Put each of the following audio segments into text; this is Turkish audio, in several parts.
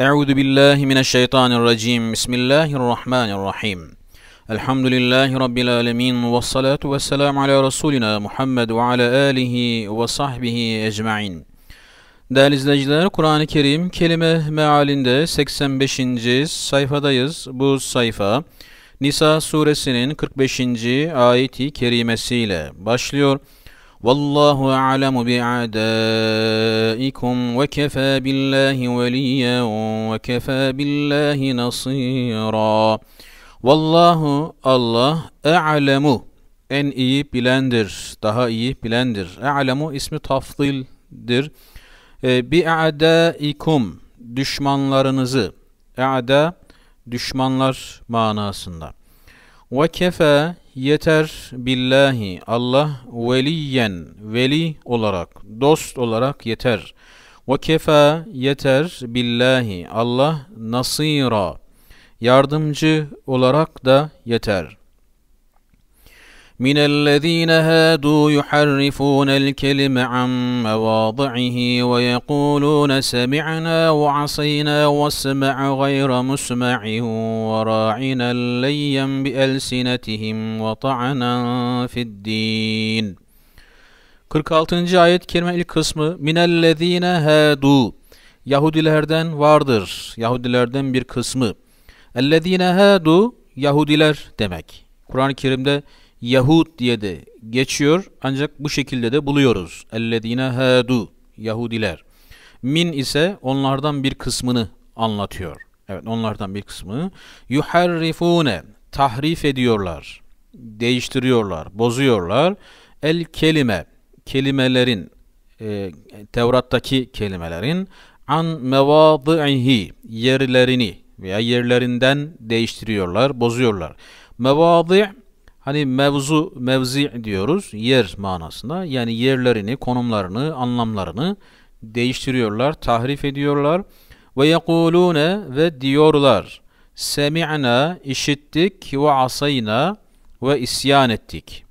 Euzu billahi mineşşeytanirracim. Bismillahirrahmanirrahim. Elhamdülillahi rabbil alamin ve salatu vesselam ala Rasulina Muhammed ve ala alihi ve sahbihi ecmaîn. Değerli izleyiciler, Kur'an-ı Kerim kelime mealinde 85. sayfadayız. Bu sayfa Nisa suresinin 45. ayeti kerimesiyle başlıyor. والله أعلم بأعدائكم وكفى بالله وليا وكفى بالله نصيرا والله Allah أعلم en iyi bilendir, daha iyi bilendir. E'lemu ismi tafdildir. E, bi'adaikum düşmanlarınızı. E'da düşmanlar manasında. Ve kefe yeter billahi Allah veliyen veli olarak dost olarak yeter. Ve kefa yeter billahi Allah nasira yardımcı olarak da yeter. من الذين هادوا يحرفون الكلم عن مواضعه ويقولون سمعنا وعصينا واسمع غير مسمع وراعنا ليا بألسنتهم وطعنا في الدين 46. ayet kerime ilk kısmı minellezine hadu Yahudilerden vardır. Yahudilerden bir kısmı. Ellezine hadu Yahudiler demek. Kur'an-ı Kerim'de Yahud diye de geçiyor ancak bu şekilde de buluyoruz. Ellezine hadu Yahudiler. Min ise onlardan bir kısmını anlatıyor. Evet onlardan bir kısmını yuharrifune tahrif ediyorlar. Değiştiriyorlar, bozuyorlar. El kelime kelimelerin e, Tevrat'taki kelimelerin an mevadihi yerlerini veya yerlerinden değiştiriyorlar, bozuyorlar. Mevadi Hani mevzu, mevzi diyoruz yer manasında. Yani yerlerini, konumlarını, anlamlarını değiştiriyorlar, tahrif ediyorlar. Ve yekulune ve diyorlar. Semi'na işittik ve asayna ve isyan ettik.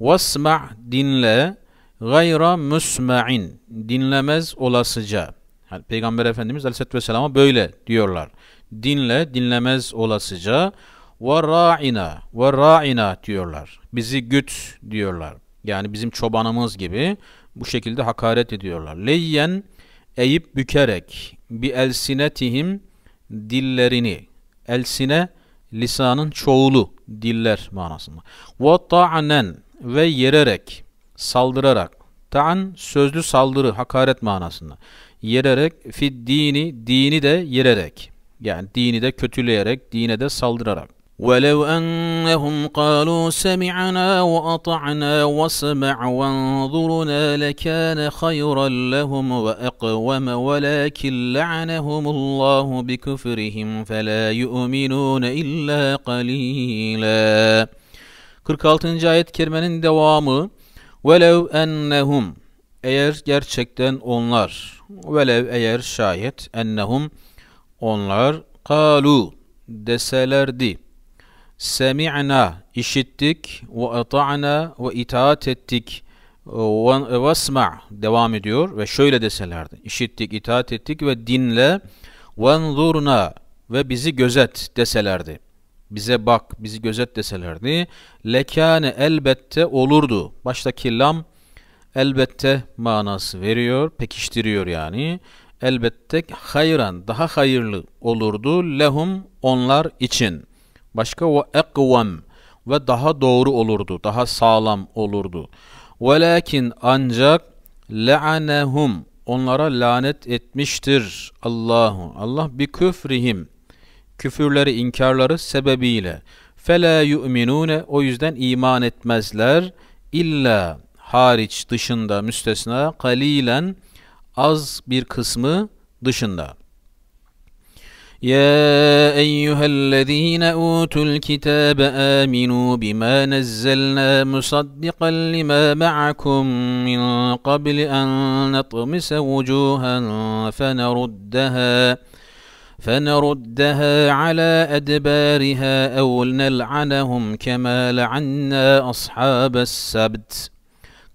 Vesma' dinle gayra müsma'in dinlemez olasıca. Yani Peygamber Efendimiz Aleyhisselatü Vesselam'a böyle diyorlar. Dinle dinlemez olasıca ve ra'ina ve ra'ina diyorlar. Bizi güt diyorlar. Yani bizim çobanımız gibi bu şekilde hakaret ediyorlar. Leyyen eğip bükerek bi elsinetihim dillerini elsine lisanın çoğulu diller manasında. Ve ta'nen ve yererek saldırarak Tan sözlü saldırı hakaret manasında. Yererek fid dini dini de yererek yani dini de kötüleyerek dine de saldırarak. ولو أنهم قالوا سمعنا وأطعنا وسمع وانظرنا لكان خيرا لهم وأقوم ولكن لعنهم الله بكفرهم فلا يؤمنون إلا قليلا 46. ayet kerimenin devamı Velev ennehum eğer gerçekten onlar velev eğer şayet ennehum onlar kalu deselerdi Semi'na işittik ve ata'na ve itaat ettik ve vesma' devam ediyor ve şöyle deselerdi. İşittik, itaat ettik ve dinle ve ve bizi gözet deselerdi. Bize bak, bizi gözet deselerdi. Lekane elbette olurdu. Baştaki lam elbette manası veriyor, pekiştiriyor yani. Elbette hayran, daha hayırlı olurdu lehum onlar için. Başka ve ekvam ve daha doğru olurdu, daha sağlam olurdu. Velakin ancak le'anehum onlara lanet etmiştir Allahu. Allah bi küfrihim küfürleri inkarları sebebiyle fele yu'minune o yüzden iman etmezler illa hariç dışında müstesna kalilen az bir kısmı dışında. يا أيها الذين أوتوا الكتاب آمنوا بما نزلنا مصدقا لما معكم من قبل أن نطمس وجوها فنردها فنردها على أدبارها أو نلعنهم كما لعنا أصحاب السبت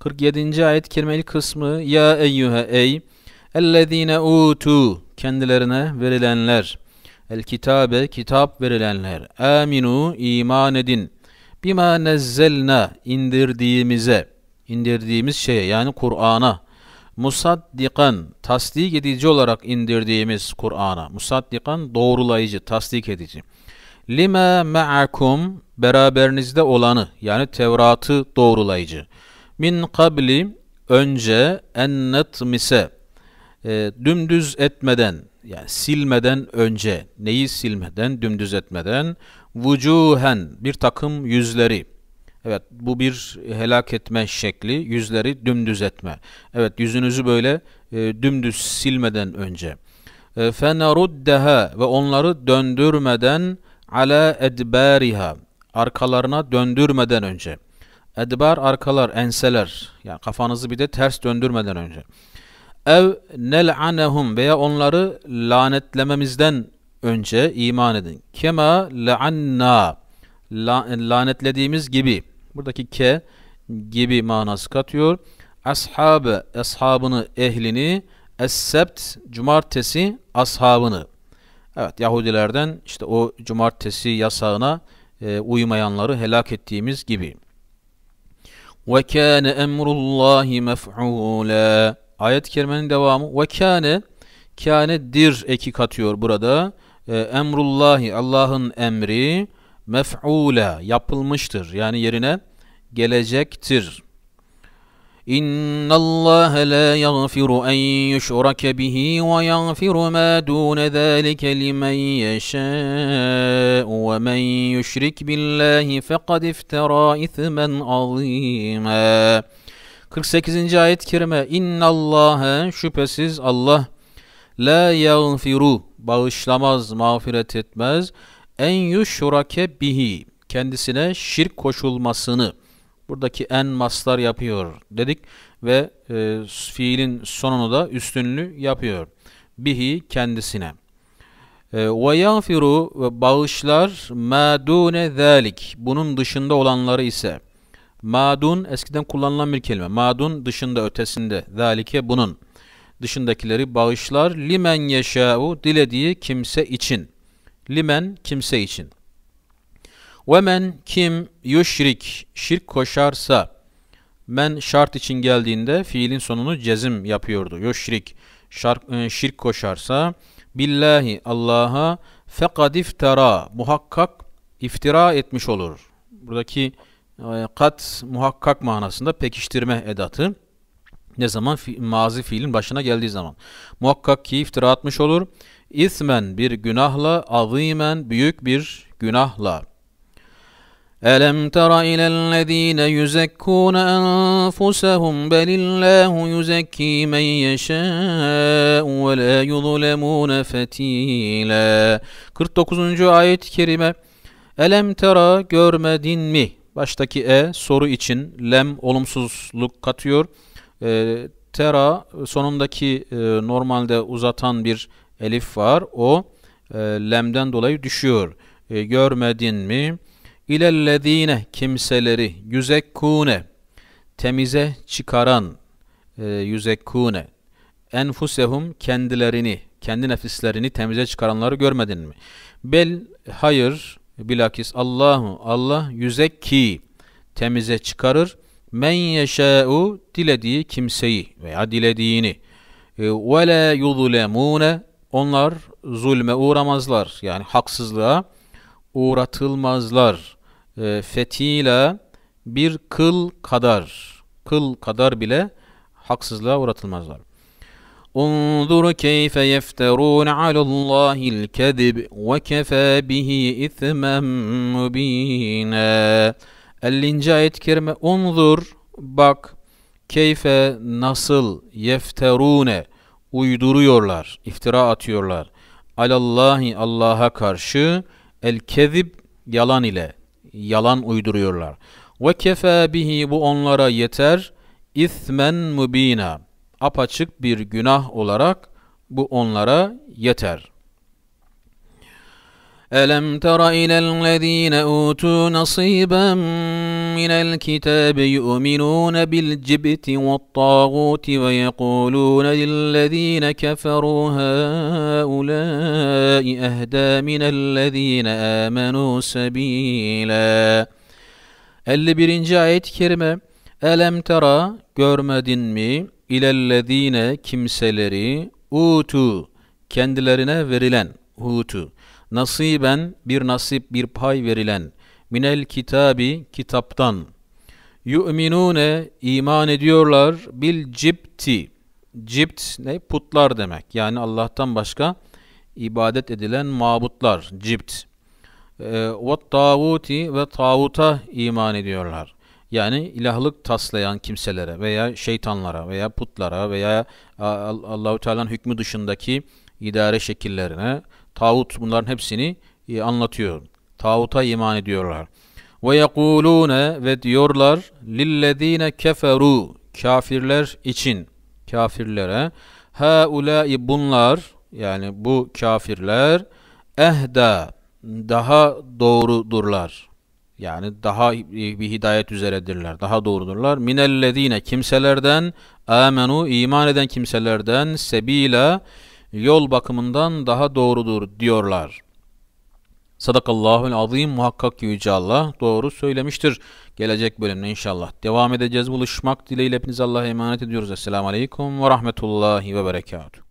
47. ayet kelimeli kısmı Ya eyyühe ey ellezine utu kendilerine verilenler El kitabe kitap verilenler. Aminu iman edin. Bima nezzelna indirdiğimize indirdiğimiz şeye yani Kur'an'a musaddikan tasdik edici olarak indirdiğimiz Kur'an'a musaddikan doğrulayıcı tasdik edici lima ma'akum beraberinizde olanı yani Tevrat'ı doğrulayıcı min kabli önce en netmise e, dümdüz etmeden yani silmeden önce neyi silmeden dümdüz etmeden vucuhen bir takım yüzleri Evet bu bir helak etme şekli yüzleri dümdüz etme. Evet yüzünüzü böyle e, dümdüz silmeden önce. E, Feneruddeha ve onları döndürmeden ala edbariha arkalarına döndürmeden önce. Edbar arkalar enseler yani kafanızı bir de ters döndürmeden önce ev nel'anehum veya onları lanetlememizden önce iman edin. Kema laanna lanetlediğimiz gibi. Buradaki ke gibi manası katıyor. Ashabı, ashabını, ehlini, es-sebt, cumartesi, ashabını. Evet, Yahudilerden işte o cumartesi yasağına e, uymayanları helak ettiğimiz gibi. Ve kâne emrullâhi mef'ûlâ. Ayet-i kerimenin devamı ve kâne kâne dir eki katıyor burada. E, emrullahi Allah'ın emri mef'ule yapılmıştır. Yani yerine gelecektir. İnna Allah la yaghfiru en yushraka bihi ve yaghfiru ma dun zalika limen yasha ve men yushrik billahi faqad iftara ismen azima. 48. ayet-i kerime İnnallâhe şüphesiz Allah la yağfiru bağışlamaz, mağfiret etmez en yuşurake bihi kendisine şirk koşulmasını buradaki en maslar yapıyor dedik ve e, fiilin sonunu da üstünlü yapıyor. Bihi kendisine. E, ve yağfiru bağışlar ma dune bunun dışında olanları ise Madun eskiden kullanılan bir kelime. Madun dışında ötesinde. Zalike bunun. Dışındakileri bağışlar. Limen yeşâ'u dilediği kimse için. Limen kimse için. Ve men kim yüşrik şirk koşarsa men şart için geldiğinde fiilin sonunu cezim yapıyordu. Yüşrik şark, e, şirk koşarsa billahi Allah'a fekad muhakkak iftira etmiş olur. Buradaki ee, kat muhakkak manasında pekiştirme edatı. Ne zaman? Fi, mazi fiilin başına geldiği zaman. Muhakkak ki iftira atmış olur. İsmen bir günahla, azimen büyük bir günahla. ألم تر إلى الذين يزكون أنفسهم بل الله يزكي من يشاء ولا يظلمون 49. ayet-i kerime Elem tera görmedin mi? Baştaki e soru için lem olumsuzluk katıyor. E, tera sonundaki e, normalde uzatan bir elif var. O e, lemden dolayı düşüyor. E, görmedin mi? İlellezine kimseleri yüzekkune temize çıkaran e, yüzekkune enfusehum kendilerini kendi nefislerini temize çıkaranları görmedin mi? Bel hayır Bilakis Allahu Allah ki temize çıkarır. Men yeşâ'u dilediği kimseyi veya dilediğini. E, ve la yuzlemûne onlar zulme uğramazlar. Yani haksızlığa uğratılmazlar. E, fetila bir kıl kadar, kıl kadar bile haksızlığa uğratılmazlar. انظر كيف يفترون على الله الكذب وكفى به إثما مبينا 50. ayet-i kerime bak keyfe nasıl yefterune uyduruyorlar, iftira atıyorlar. Alallahi Allah'a karşı el kezib yalan ile yalan uyduruyorlar. Ve kefe bihi bu onlara yeter ismen mubina apaçık bir günah olarak bu onlara yeter. ألم تر إلى الذين أوتوا نصيبا من الكتاب يؤمنون بالجبت والطاغوت ويقولون للذين كفروا هؤلاء أهدى من الذين آمنوا سبيلا 51. ayet-i kerime Elem tera görmedin mi? İlellezine kimseleri utu kendilerine verilen hutu nasiben bir nasip bir pay verilen minel kitabi kitaptan yu'minune iman ediyorlar bil cipti cipt ne putlar demek yani Allah'tan başka ibadet edilen mabutlar cipt ee, ve tağuti ve tağuta iman ediyorlar yani ilahlık taslayan kimselere veya şeytanlara veya putlara veya Allahu Teala'nın hükmü dışındaki idare şekillerine tağut bunların hepsini e, anlatıyor. Tağuta iman ediyorlar. Ve yekulune ve diyorlar lillezine keferu kafirler için kafirlere haulai bunlar yani bu kafirler ehda daha doğrudurlar. Yani daha bir hidayet üzeredirler. Daha doğrudurlar. Minellezine kimselerden amenu iman eden kimselerden sebila yol bakımından daha doğrudur diyorlar. Sadakallahul azim muhakkak Yüce Allah doğru söylemiştir. Gelecek bölümde inşallah devam edeceğiz. Buluşmak dileğiyle hepinize Allah'a emanet ediyoruz. Esselamu Aleyküm ve Rahmetullahi ve Berekatuhu.